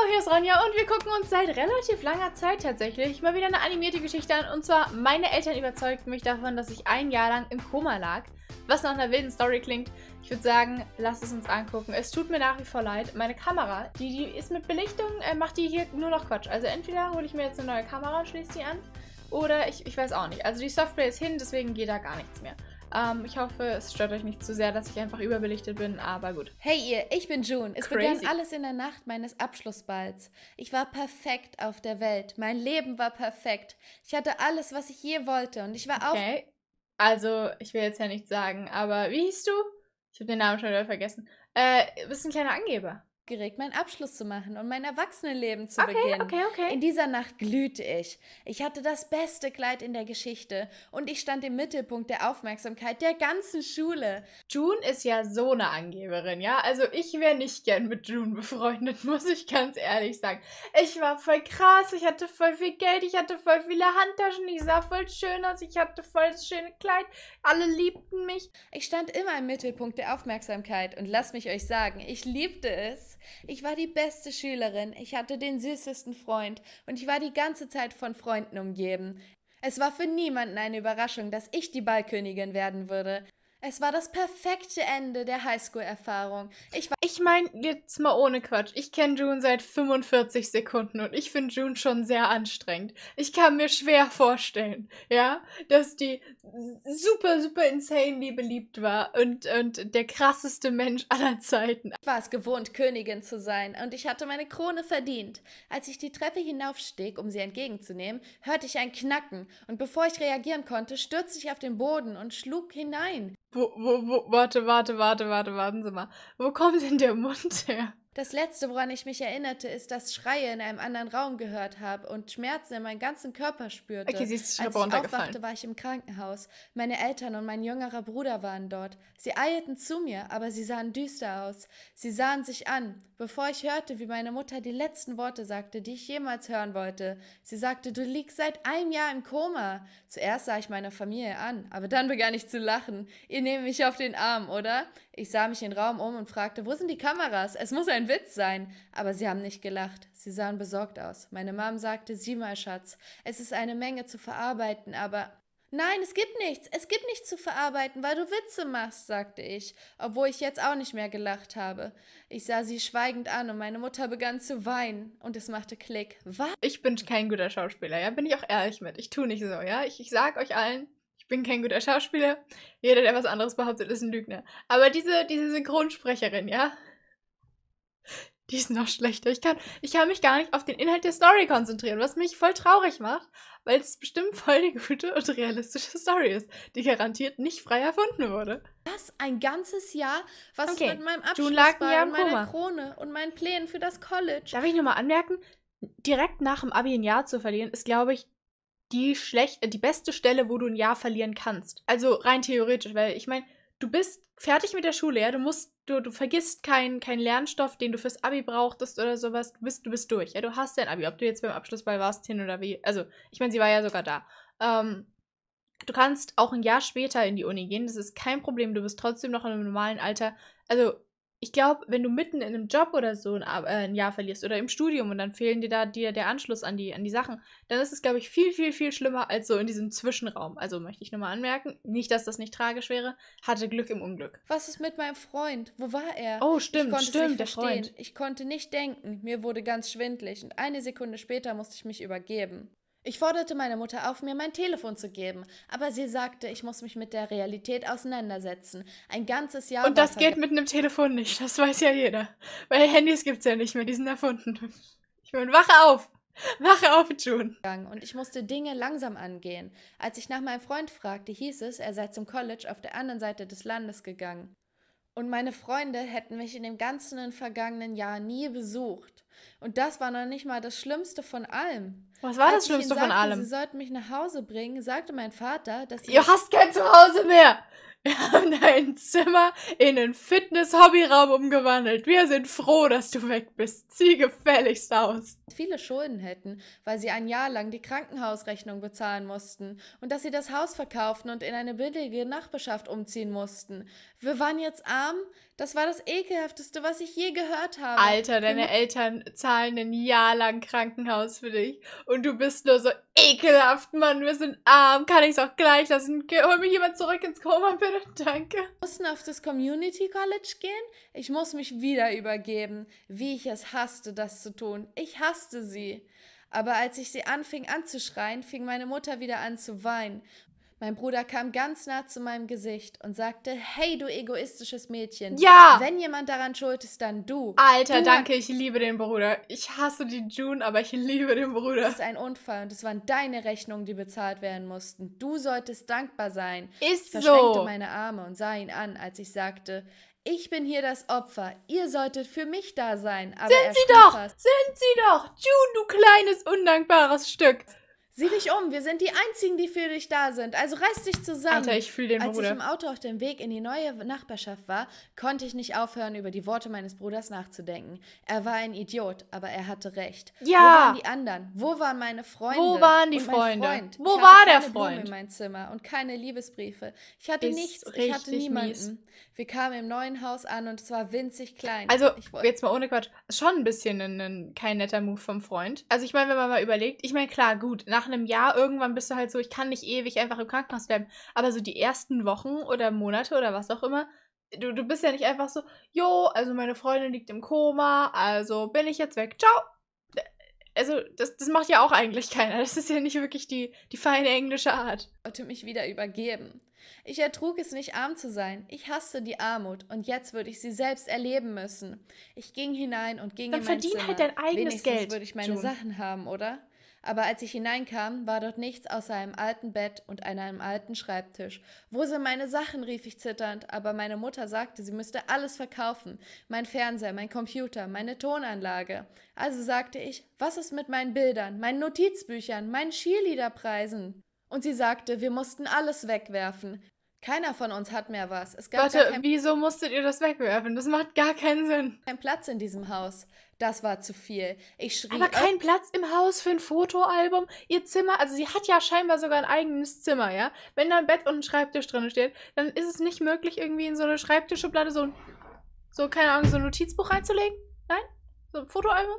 Hallo, hier ist Ronja und wir gucken uns seit relativ langer Zeit tatsächlich mal wieder eine animierte Geschichte an. Und zwar, meine Eltern überzeugten mich davon, dass ich ein Jahr lang im Koma lag. Was nach einer wilden Story klingt. Ich würde sagen, lasst es uns angucken. Es tut mir nach wie vor leid. Meine Kamera, die, die ist mit Belichtung, äh, macht die hier nur noch Quatsch. Also entweder hole ich mir jetzt eine neue Kamera und schließe die an. Oder ich, ich weiß auch nicht. Also die Software ist hin, deswegen geht da gar nichts mehr. Ähm, ich hoffe, es stört euch nicht zu sehr, dass ich einfach überbelichtet bin, aber gut. Hey ihr, ich bin June. Es Crazy. begann alles in der Nacht meines Abschlussballs. Ich war perfekt auf der Welt. Mein Leben war perfekt. Ich hatte alles, was ich je wollte und ich war auch. Okay. Also, ich will jetzt ja nichts sagen, aber wie hieß du? Ich habe den Namen schon wieder vergessen. Äh, bist ein kleiner Angeber geregt, meinen Abschluss zu machen und mein Erwachsenenleben zu okay, beginnen. Okay, okay. In dieser Nacht glühte ich. Ich hatte das beste Kleid in der Geschichte und ich stand im Mittelpunkt der Aufmerksamkeit der ganzen Schule. June ist ja so eine Angeberin, ja? Also ich wäre nicht gern mit June befreundet, muss ich ganz ehrlich sagen. Ich war voll krass, ich hatte voll viel Geld, ich hatte voll viele Handtaschen, ich sah voll schön aus, ich hatte voll das schöne Kleid, alle liebten mich. Ich stand immer im Mittelpunkt der Aufmerksamkeit und lasst mich euch sagen, ich liebte es. Ich war die beste Schülerin, ich hatte den süßesten Freund und ich war die ganze Zeit von Freunden umgeben. Es war für niemanden eine Überraschung, dass ich die Ballkönigin werden würde. Es war das perfekte Ende der Highschool-Erfahrung. Ich, ich meine, jetzt mal ohne Quatsch. Ich kenne June seit 45 Sekunden und ich finde June schon sehr anstrengend. Ich kann mir schwer vorstellen, ja, dass die super, super insanely beliebt war und, und der krasseste Mensch aller Zeiten. Ich war es gewohnt, Königin zu sein und ich hatte meine Krone verdient. Als ich die Treppe hinaufstieg, um sie entgegenzunehmen, hörte ich ein Knacken und bevor ich reagieren konnte, stürzte ich auf den Boden und schlug hinein. Wo, wo, wo, warte, warte, warte, warte, warten Sie mal. Wo kommt denn der Mund her? Das letzte, woran ich mich erinnerte, ist, dass Schreie in einem anderen Raum gehört habe und Schmerzen in meinem ganzen Körper spürte. Okay, sie ist Als ich aufwachte, war ich im Krankenhaus. Meine Eltern und mein jüngerer Bruder waren dort. Sie eilten zu mir, aber sie sahen düster aus. Sie sahen sich an, bevor ich hörte, wie meine Mutter die letzten Worte sagte, die ich jemals hören wollte. Sie sagte, du liegst seit einem Jahr im Koma. Zuerst sah ich meine Familie an, aber dann begann ich zu lachen. Ihr nehmt mich auf den Arm, oder? Ich sah mich in den Raum um und fragte, wo sind die Kameras? Es muss ein ein Witz sein. Aber sie haben nicht gelacht. Sie sahen besorgt aus. Meine Mom sagte, sieh mal, Schatz, es ist eine Menge zu verarbeiten, aber... Nein, es gibt nichts. Es gibt nichts zu verarbeiten, weil du Witze machst, sagte ich, obwohl ich jetzt auch nicht mehr gelacht habe. Ich sah sie schweigend an und meine Mutter begann zu weinen und es machte Klick. Was? Ich bin kein guter Schauspieler, ja, bin ich auch ehrlich mit. Ich tue nicht so, ja. Ich, ich sag euch allen, ich bin kein guter Schauspieler. Jeder, der was anderes behauptet, ist ein Lügner. Aber diese, diese Synchronsprecherin, ja, die ist noch schlechter. Ich kann, ich kann mich gar nicht auf den Inhalt der Story konzentrieren, was mich voll traurig macht, weil es bestimmt voll die gute und realistische Story ist, die garantiert nicht frei erfunden wurde. Das ein ganzes Jahr, was okay. mit meinem Abschluss lag war und meiner Koma. Krone und meinen Plänen für das College. Darf ich nur mal anmerken, direkt nach dem Abi ein Jahr zu verlieren, ist, glaube ich, die schlecht, die beste Stelle, wo du ein Jahr verlieren kannst. Also rein theoretisch, weil ich meine, du bist fertig mit der Schule, ja, du musst, du, du vergisst keinen kein Lernstoff, den du fürs Abi brauchtest oder sowas. Du bist, du bist durch, ja, du hast dein Abi, ob du jetzt beim Abschlussball warst, hin oder wie. Also, ich meine, sie war ja sogar da. Ähm, du kannst auch ein Jahr später in die Uni gehen, das ist kein Problem, du bist trotzdem noch in einem normalen Alter. Also, ich glaube, wenn du mitten in einem Job oder so ein, äh, ein, Jahr verlierst oder im Studium und dann fehlen dir da dir der Anschluss an die, an die Sachen, dann ist es, glaube ich, viel, viel, viel schlimmer als so in diesem Zwischenraum. Also möchte ich nur mal anmerken, nicht, dass das nicht tragisch wäre, hatte Glück im Unglück. Was ist mit meinem Freund? Wo war er? Oh, stimmt, ich stimmt, der verstehen. Freund. Ich konnte nicht denken, mir wurde ganz schwindlig und eine Sekunde später musste ich mich übergeben. Ich forderte meine Mutter auf, mir mein Telefon zu geben, aber sie sagte, ich muss mich mit der Realität auseinandersetzen. Ein ganzes Jahr. Und das geht mit einem Telefon nicht, das weiß ja jeder. Weil Handys gibt's ja nicht mehr, die sind erfunden. Ich meine, wache auf! Wache auf, June! Und ich musste Dinge langsam angehen. Als ich nach meinem Freund fragte, hieß es, er sei zum College auf der anderen Seite des Landes gegangen. Und meine Freunde hätten mich in dem ganzen vergangenen Jahr nie besucht. Und das war noch nicht mal das Schlimmste von allem. Was war Als das Schlimmste von sagte, allem? Sie sollten mich nach Hause bringen, sagte mein Vater, dass Ihr hast kein Zuhause mehr! Wir haben dein Zimmer in einen Fitness-Hobbyraum umgewandelt. Wir sind froh, dass du weg bist. Zieh gefälligst aus. Viele Schulden hätten, weil sie ein Jahr lang die Krankenhausrechnung bezahlen mussten und dass sie das Haus verkauften und in eine billige Nachbarschaft umziehen mussten. Wir waren jetzt arm? Das war das ekelhafteste, was ich je gehört habe. Alter, deine Eltern bezahlen ein Jahr lang Krankenhaus für dich. Und du bist nur so ekelhaft, Mann, wir sind arm, kann ich es auch gleich lassen. Hol mich jemand zurück ins Koma, bitte, danke. Wir mussten auf das Community College gehen. Ich muss mich wieder übergeben, wie ich es hasste, das zu tun. Ich hasste sie. Aber als ich sie anfing anzuschreien, fing meine Mutter wieder an zu weinen. Mein Bruder kam ganz nah zu meinem Gesicht und sagte, hey, du egoistisches Mädchen. Ja. Wenn jemand daran schuld ist, dann du. Alter, du danke, ich liebe den Bruder. Ich hasse die June, aber ich liebe den Bruder. Das ist ein Unfall und es waren deine Rechnungen, die bezahlt werden mussten. Du solltest dankbar sein. Ist ich verschränkte so. meine Arme und sah ihn an, als ich sagte, ich bin hier das Opfer. Ihr solltet für mich da sein. Aber Sind sie doch! Fast. Sind sie doch! June, du kleines, undankbares Stück! Sieh dich um, wir sind die Einzigen, die für dich da sind. Also reiß dich zusammen. Alter, ich fühle den Als Bruder. Als ich im Auto auf dem Weg in die neue Nachbarschaft war, konnte ich nicht aufhören, über die Worte meines Bruders nachzudenken. Er war ein Idiot, aber er hatte recht. Ja. Wo waren die anderen? Wo waren meine Freunde? Wo waren die Freunde? Freund? Wo ich war der Freund? Blumen in mein Zimmer und keine Liebesbriefe. Ich hatte Ist nichts, ich hatte niemanden. Mies. Wir kamen im neuen Haus an und es war winzig klein. Also, jetzt mal ohne Quatsch, schon ein bisschen ein, ein, kein netter Move vom Freund. Also, ich meine, wenn man mal überlegt, ich meine, klar, gut, nach nach einem Jahr irgendwann bist du halt so, ich kann nicht ewig einfach im Krankenhaus bleiben. Aber so die ersten Wochen oder Monate oder was auch immer, du, du bist ja nicht einfach so, jo, also meine Freundin liegt im Koma, also bin ich jetzt weg, ciao. Also, das, das macht ja auch eigentlich keiner. Das ist ja nicht wirklich die, die feine englische Art. Ich wollte mich wieder übergeben. Ich ertrug es nicht, arm zu sein. Ich hasste die Armut und jetzt würde ich sie selbst erleben müssen. Ich ging hinein und ging Dann in mein verdien halt Zimmer. halt dein eigenes Wenigstens Geld. würde ich meine June. Sachen haben, oder? aber als ich hineinkam, war dort nichts außer einem alten Bett und einem alten Schreibtisch. Wo sind meine Sachen? rief ich zitternd, aber meine Mutter sagte, sie müsste alles verkaufen. Mein Fernseher, mein Computer, meine Tonanlage. Also sagte ich, was ist mit meinen Bildern, meinen Notizbüchern, meinen Cheerleaderpreisen? Und sie sagte, wir mussten alles wegwerfen. Keiner von uns hat mehr was. Es gab Warte, kein... wieso musstet ihr das wegwerfen? Das macht gar keinen Sinn. Kein Platz in diesem Haus. Das war zu viel. Ich schrie. Aber kein Platz im Haus für ein Fotoalbum. Ihr Zimmer, also sie hat ja scheinbar sogar ein eigenes Zimmer, ja? Wenn da ein Bett und ein Schreibtisch drin steht, dann ist es nicht möglich, irgendwie in so eine Schreibtischschublade so ein, so, keine Ahnung, so ein Notizbuch reinzulegen? Nein? So ein Fotoalbum?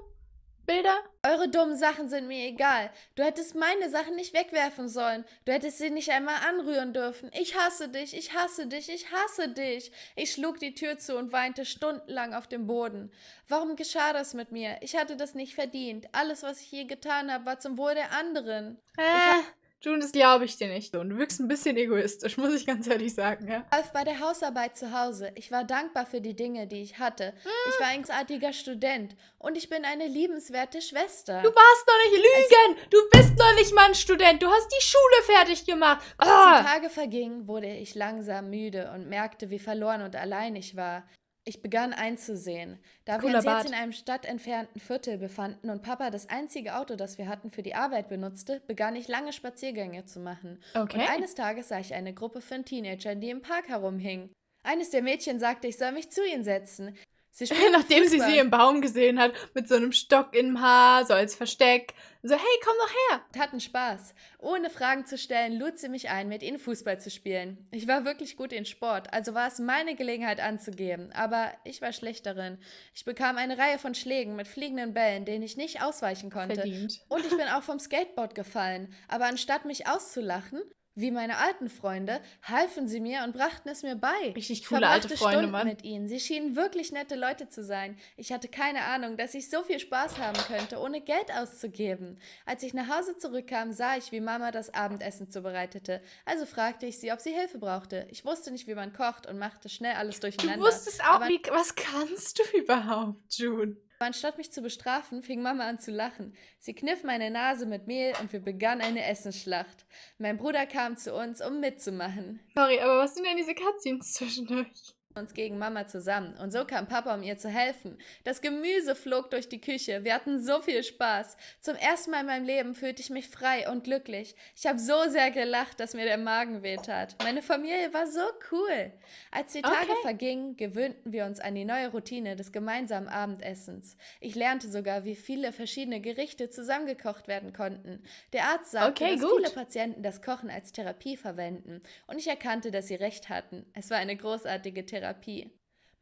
Bilder? Eure dummen Sachen sind mir egal. Du hättest meine Sachen nicht wegwerfen sollen. Du hättest sie nicht einmal anrühren dürfen. Ich hasse dich, ich hasse dich, ich hasse dich. Ich schlug die Tür zu und weinte stundenlang auf dem Boden. Warum geschah das mit mir? Ich hatte das nicht verdient. Alles, was ich je getan habe, war zum Wohl der anderen. Äh. June, das glaube ich dir nicht. Und du wirkst ein bisschen egoistisch, muss ich ganz ehrlich sagen, ja. Half bei der Hausarbeit zu Hause. Ich war dankbar für die Dinge, die ich hatte. Hm. Ich war ein großartiger Student und ich bin eine liebenswerte Schwester. Du warst noch nicht lügen! Es du bist noch nicht mal ein Student. Du hast die Schule fertig gemacht. Als die ah! Tage vergingen, wurde ich langsam müde und merkte, wie verloren und allein ich war. Ich begann einzusehen. Da Cooler wir uns Bad. jetzt in einem stadtentfernten Viertel befanden und Papa das einzige Auto, das wir hatten, für die Arbeit benutzte, begann ich lange Spaziergänge zu machen. Okay. Und eines Tages sah ich eine Gruppe von Teenagern, die im Park herumhingen. Eines der Mädchen sagte, ich soll mich zu ihnen setzen. Sie spielt Nachdem Fußball. sie sie im Baum gesehen hat, mit so einem Stock im Haar, so als Versteck. So, hey, komm doch her. Hatten Spaß. Ohne Fragen zu stellen, lud sie mich ein, mit ihnen Fußball zu spielen. Ich war wirklich gut in Sport, also war es meine Gelegenheit anzugeben. Aber ich war schlechterin. Ich bekam eine Reihe von Schlägen mit fliegenden Bällen, denen ich nicht ausweichen konnte. Verdient. Und ich bin auch vom Skateboard gefallen. Aber anstatt mich auszulachen, wie meine alten Freunde halfen sie mir und brachten es mir bei. Richtig coole alte Freunde, Stunden Mann. mit ihnen. Sie schienen wirklich nette Leute zu sein. Ich hatte keine Ahnung, dass ich so viel Spaß haben könnte, ohne Geld auszugeben. Als ich nach Hause zurückkam, sah ich, wie Mama das Abendessen zubereitete. Also fragte ich sie, ob sie Hilfe brauchte. Ich wusste nicht, wie man kocht und machte schnell alles durcheinander. Du wusstest auch, wie, was kannst du überhaupt, June? Aber anstatt mich zu bestrafen, fing Mama an zu lachen. Sie kniff meine Nase mit Mehl und wir begannen eine Essensschlacht. Mein Bruder kam zu uns, um mitzumachen. Sorry, aber was sind denn diese Cutscenes zwischendurch? uns gegen Mama zusammen und so kam Papa, um ihr zu helfen. Das Gemüse flog durch die Küche. Wir hatten so viel Spaß. Zum ersten Mal in meinem Leben fühlte ich mich frei und glücklich. Ich habe so sehr gelacht, dass mir der Magen wehtat. Meine Familie war so cool. Als die Tage okay. vergingen, gewöhnten wir uns an die neue Routine des gemeinsamen Abendessens. Ich lernte sogar, wie viele verschiedene Gerichte zusammengekocht werden konnten. Der Arzt sagte, okay, dass gut. viele Patienten das Kochen als Therapie verwenden und ich erkannte, dass sie recht hatten. Es war eine großartige Therapie. Therapie.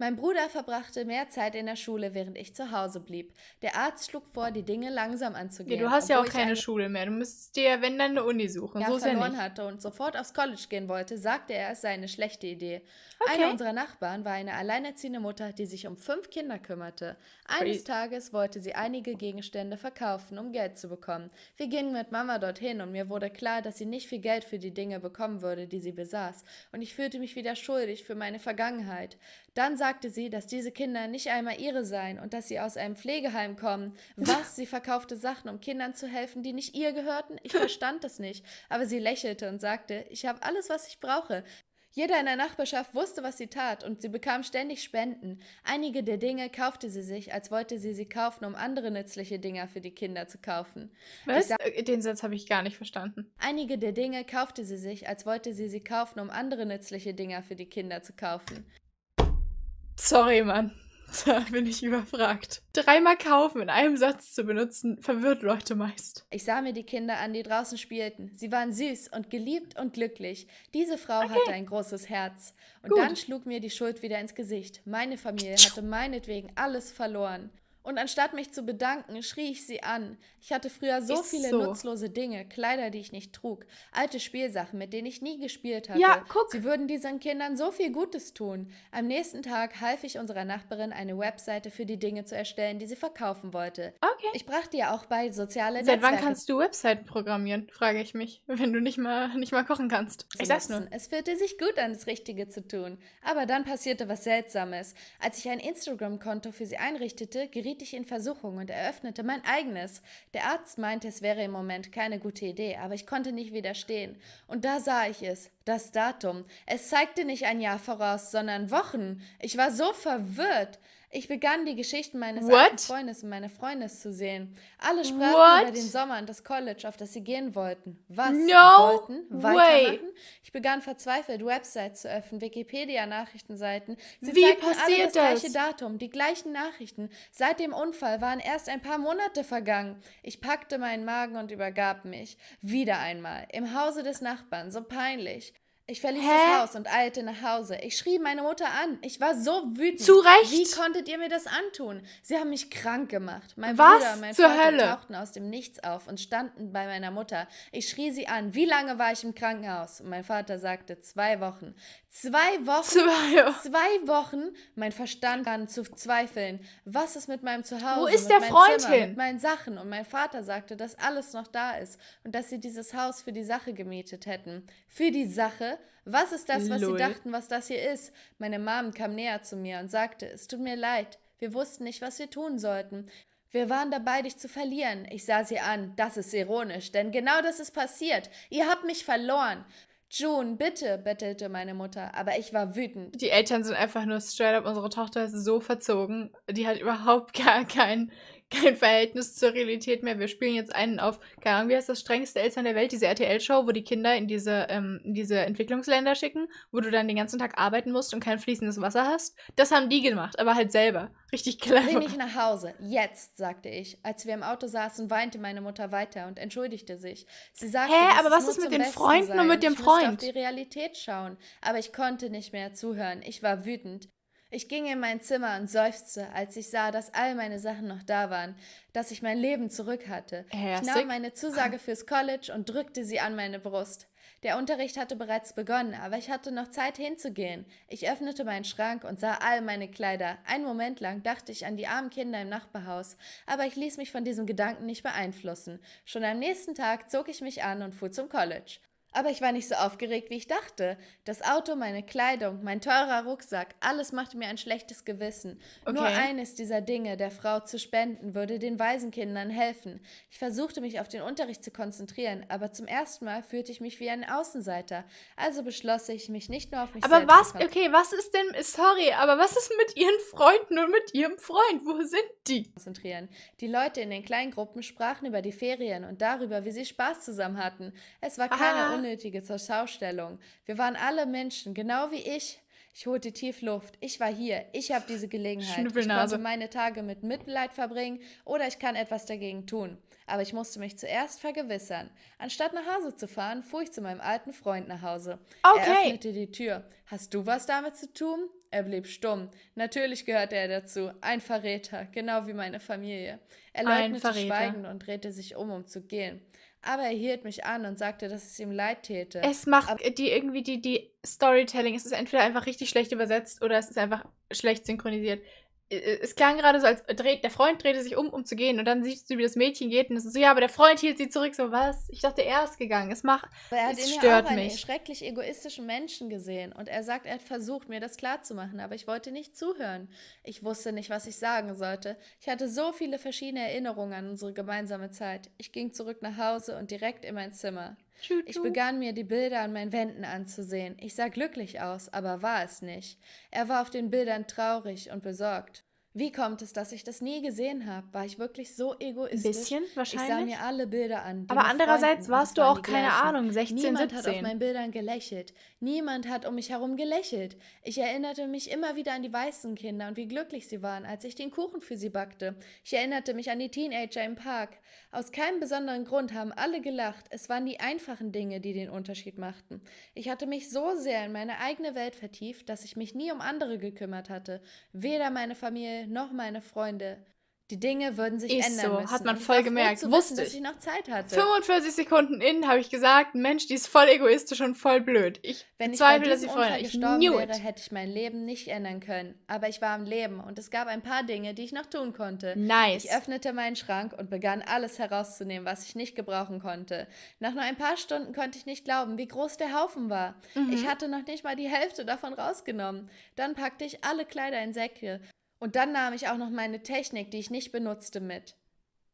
Mein Bruder verbrachte mehr Zeit in der Schule, während ich zu Hause blieb. Der Arzt schlug vor, die Dinge langsam anzugehen. Ja, du hast ja auch keine Schule mehr. Du müsstest dir, wenn dann, eine Uni suchen. Ja, so verloren ja hatte und sofort aufs College gehen wollte, sagte er, es sei eine schlechte Idee. Okay. Einer unserer Nachbarn war eine alleinerziehende Mutter, die sich um fünf Kinder kümmerte. Eines Tages wollte sie einige Gegenstände verkaufen, um Geld zu bekommen. Wir gingen mit Mama dorthin und mir wurde klar, dass sie nicht viel Geld für die Dinge bekommen würde, die sie besaß. Und ich fühlte mich wieder schuldig für meine Vergangenheit. Dann sagte sagte sie, dass diese Kinder nicht einmal ihre seien und dass sie aus einem Pflegeheim kommen. Was? Sie verkaufte Sachen, um Kindern zu helfen, die nicht ihr gehörten? Ich verstand das nicht. Aber sie lächelte und sagte, ich habe alles, was ich brauche. Jeder in der Nachbarschaft wusste, was sie tat, und sie bekam ständig Spenden. Einige der Dinge kaufte sie sich, als wollte sie sie kaufen, um andere nützliche Dinge für die Kinder zu kaufen. Was? Äh, den Satz habe ich gar nicht verstanden. Einige der Dinge kaufte sie sich, als wollte sie sie kaufen, um andere nützliche Dinge für die Kinder zu kaufen. Sorry, Mann. Da bin ich überfragt. Dreimal kaufen in einem Satz zu benutzen, verwirrt Leute meist. Ich sah mir die Kinder an, die draußen spielten. Sie waren süß und geliebt und glücklich. Diese Frau okay. hatte ein großes Herz. Und Gut. dann schlug mir die Schuld wieder ins Gesicht. Meine Familie hatte meinetwegen alles verloren. Und anstatt mich zu bedanken, schrie ich sie an. Ich hatte früher so Ist viele so. nutzlose Dinge, Kleider, die ich nicht trug, alte Spielsachen, mit denen ich nie gespielt hatte. Ja, guck. Sie würden diesen Kindern so viel Gutes tun. Am nächsten Tag half ich unserer Nachbarin, eine Webseite für die Dinge zu erstellen, die sie verkaufen wollte. Okay. Ich brachte ihr auch bei soziale Seit Netzwerke wann kannst du Webseiten programmieren, frage ich mich, wenn du nicht mal, nicht mal kochen kannst. Ich sag's nur. Es fühlte sich gut an, das Richtige zu tun. Aber dann passierte was Seltsames. Als ich ein Instagram-Konto für sie einrichtete, geriet geriet ich in Versuchung und eröffnete mein eigenes. Der Arzt meinte, es wäre im Moment keine gute Idee, aber ich konnte nicht widerstehen. Und da sah ich es, das Datum. Es zeigte nicht ein Jahr voraus, sondern Wochen. Ich war so verwirrt. Ich begann die Geschichten meines alten Freundes und meiner Freundes zu sehen. Alle sprachen What? über den Sommer und das College, auf das sie gehen wollten. Was no wollten? Weitermachen? Way. Ich begann verzweifelt, Websites zu öffnen, Wikipedia-Nachrichtenseiten. Sie Wie passiert alle das, das gleiche Datum, die gleichen Nachrichten. Seit dem Unfall waren erst ein paar Monate vergangen. Ich packte meinen Magen und übergab mich. Wieder einmal. Im Hause des Nachbarn. So peinlich. Ich verließ Hä? das Haus und eilte nach Hause. Ich schrie meine Mutter an. Ich war so wütend. Zu Recht? Wie konntet ihr mir das antun? Sie haben mich krank gemacht. Mein Was? Bruder und mein Zur Vater Hölle? tauchten aus dem Nichts auf und standen bei meiner Mutter. Ich schrie sie an. Wie lange war ich im Krankenhaus? Und mein Vater sagte, zwei Wochen. Zwei Wochen, zwei, zwei Wochen, mein Verstand an zu zweifeln. Was ist mit meinem Zuhause? Wo ist der Freund Zimmer, hin? Mit meinen Sachen. Und mein Vater sagte, dass alles noch da ist und dass sie dieses Haus für die Sache gemietet hätten. Für die Sache? Was ist das, was Lol. sie dachten, was das hier ist? Meine Mom kam näher zu mir und sagte, es tut mir leid. Wir wussten nicht, was wir tun sollten. Wir waren dabei, dich zu verlieren. Ich sah sie an. Das ist ironisch, denn genau das ist passiert. Ihr habt mich verloren. June, bitte, bettelte meine Mutter, aber ich war wütend. Die Eltern sind einfach nur straight up, unsere Tochter ist so verzogen, die hat überhaupt gar keinen kein Verhältnis zur Realität mehr. Wir spielen jetzt einen auf, keine Ahnung, wie heißt das strengste Eltern der Welt, diese RTL-Show, wo die Kinder in diese, ähm, in diese Entwicklungsländer schicken, wo du dann den ganzen Tag arbeiten musst und kein fließendes Wasser hast. Das haben die gemacht, aber halt selber. Richtig clever. Bring mich nach Hause. Jetzt, sagte ich. Als wir im Auto saßen, weinte meine Mutter weiter und entschuldigte sich. Sie sagte, Hä, aber was ist mit den Freunden sein. und mit dem ich Freund? Ich auf die Realität schauen, aber ich konnte nicht mehr zuhören. Ich war wütend. Ich ging in mein Zimmer und seufzte, als ich sah, dass all meine Sachen noch da waren, dass ich mein Leben zurück hatte. Ich nahm meine Zusage fürs College und drückte sie an meine Brust. Der Unterricht hatte bereits begonnen, aber ich hatte noch Zeit hinzugehen. Ich öffnete meinen Schrank und sah all meine Kleider. Einen Moment lang dachte ich an die armen Kinder im Nachbarhaus, aber ich ließ mich von diesem Gedanken nicht beeinflussen. Schon am nächsten Tag zog ich mich an und fuhr zum College. Aber ich war nicht so aufgeregt, wie ich dachte. Das Auto, meine Kleidung, mein teurer Rucksack, alles machte mir ein schlechtes Gewissen. Okay. Nur eines dieser Dinge, der Frau zu spenden, würde den Waisenkindern helfen. Ich versuchte mich auf den Unterricht zu konzentrieren, aber zum ersten Mal fühlte ich mich wie ein Außenseiter. Also beschloss ich, mich nicht nur auf mich aber selbst zu Aber was, okay, was ist denn, sorry, aber was ist mit ihren Freunden und mit ihrem Freund? Wo sind die? Konzentrieren. Die Leute in den Kleingruppen sprachen über die Ferien und darüber, wie sie Spaß zusammen hatten. Es war keine ah unnötige zur Schaustellung. Wir waren alle Menschen, genau wie ich. Ich holte tief Luft. Ich war hier. Ich habe diese Gelegenheit. Ich konnte meine Tage mit Mitleid verbringen oder ich kann etwas dagegen tun. Aber ich musste mich zuerst vergewissern. Anstatt nach Hause zu fahren, fuhr ich zu meinem alten Freund nach Hause. Okay. Er öffnete die Tür. Hast du was damit zu tun? Er blieb stumm. Natürlich gehörte er dazu. Ein Verräter, genau wie meine Familie. Er leugnete schweigend und drehte sich um, um zu gehen. Aber er hielt mich an und sagte, dass es ihm leid täte. Es macht Aber die irgendwie die, die Storytelling. Es ist entweder einfach richtig schlecht übersetzt oder es ist einfach schlecht synchronisiert es klang gerade so, als dreht, der Freund drehte sich um, um zu gehen. Und dann siehst du, wie das Mädchen geht. Und es ist so, ja, aber der Freund hielt sie zurück. So, was? Ich dachte, er ist gegangen. Es macht, er es stört auch mich. einen schrecklich egoistischen Menschen gesehen. Und er sagt, er hat versucht, mir das klarzumachen. Aber ich wollte nicht zuhören. Ich wusste nicht, was ich sagen sollte. Ich hatte so viele verschiedene Erinnerungen an unsere gemeinsame Zeit. Ich ging zurück nach Hause und direkt in mein Zimmer. Ich begann mir die Bilder an meinen Wänden anzusehen. Ich sah glücklich aus, aber war es nicht. Er war auf den Bildern traurig und besorgt. Wie kommt es, dass ich das nie gesehen habe? War ich wirklich so egoistisch? Ein bisschen wahrscheinlich. Ich sah mir alle Bilder an. Aber andererseits Freunden, warst du auch keine Ahnung, 16, Niemand 17. Niemand hat auf meinen Bildern gelächelt. Niemand hat um mich herum gelächelt. Ich erinnerte mich immer wieder an die weißen Kinder und wie glücklich sie waren, als ich den Kuchen für sie backte. Ich erinnerte mich an die Teenager im Park. Aus keinem besonderen Grund haben alle gelacht. Es waren die einfachen Dinge, die den Unterschied machten. Ich hatte mich so sehr in meine eigene Welt vertieft, dass ich mich nie um andere gekümmert hatte. Weder meine Familie noch meine Freunde. Die Dinge würden sich Ist ändern so. müssen. Hat man voll gemerkt. Wissen, Wusste dass ich noch Zeit hatte. 45 Sekunden in habe ich gesagt, Mensch, die ist voll egoistisch und voll blöd. Ich Wenn ich zweifle, dass sie Unfall ich gestorben wäre, it. hätte ich mein Leben nicht ändern können. Aber ich war am Leben und es gab ein paar Dinge, die ich noch tun konnte. Nice. Ich öffnete meinen Schrank und begann alles herauszunehmen, was ich nicht gebrauchen konnte. Nach nur ein paar Stunden konnte ich nicht glauben, wie groß der Haufen war. Mhm. Ich hatte noch nicht mal die Hälfte davon rausgenommen. Dann packte ich alle Kleider in Säcke und dann nahm ich auch noch meine Technik, die ich nicht benutzte, mit.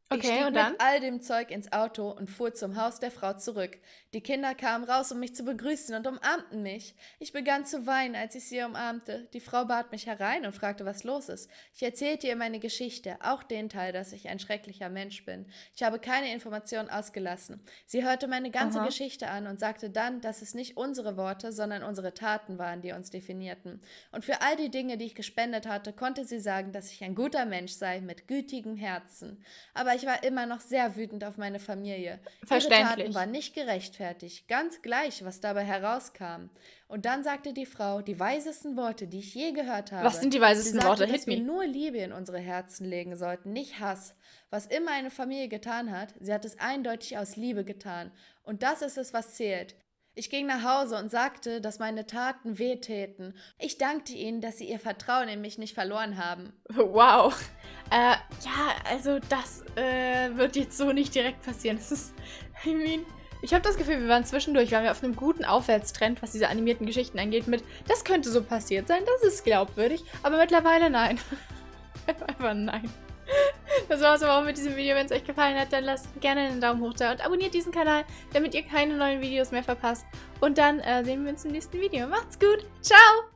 Okay, ich stieg und dann? mit all dem Zeug ins Auto und fuhr zum Haus der Frau zurück. Die Kinder kamen raus, um mich zu begrüßen und umarmten mich. Ich begann zu weinen, als ich sie umarmte. Die Frau bat mich herein und fragte, was los ist. Ich erzählte ihr meine Geschichte, auch den Teil, dass ich ein schrecklicher Mensch bin. Ich habe keine Informationen ausgelassen. Sie hörte meine ganze Aha. Geschichte an und sagte dann, dass es nicht unsere Worte, sondern unsere Taten waren, die uns definierten. Und für all die Dinge, die ich gespendet hatte, konnte sie sagen, dass ich ein guter Mensch sei, mit gütigem Herzen. Aber ich war immer noch sehr wütend auf meine Familie. Verständlich. Ihre Taten waren nicht gerechtfertigt, ganz gleich, was dabei herauskam. Und dann sagte die Frau die weisesten Worte, die ich je gehört habe. Was sind die weisesten sagte, Worte? Hit dass me. wir nur Liebe in unsere Herzen legen sollten, nicht Hass. Was immer eine Familie getan hat, sie hat es eindeutig aus Liebe getan. Und das ist es, was zählt. Ich ging nach Hause und sagte, dass meine Taten wehtäten. Ich dankte ihnen, dass sie ihr Vertrauen in mich nicht verloren haben. Wow. Äh, ja, also das äh, wird jetzt so nicht direkt passieren. Das ist, I mean, ich habe das Gefühl, wir waren zwischendurch, waren wir auf einem guten Aufwärtstrend, was diese animierten Geschichten angeht, mit, das könnte so passiert sein, das ist glaubwürdig, aber mittlerweile nein. Einfach nein. Das war es aber auch mit diesem Video. Wenn es euch gefallen hat, dann lasst gerne einen Daumen hoch da und abonniert diesen Kanal, damit ihr keine neuen Videos mehr verpasst. Und dann äh, sehen wir uns im nächsten Video. Macht's gut. Ciao.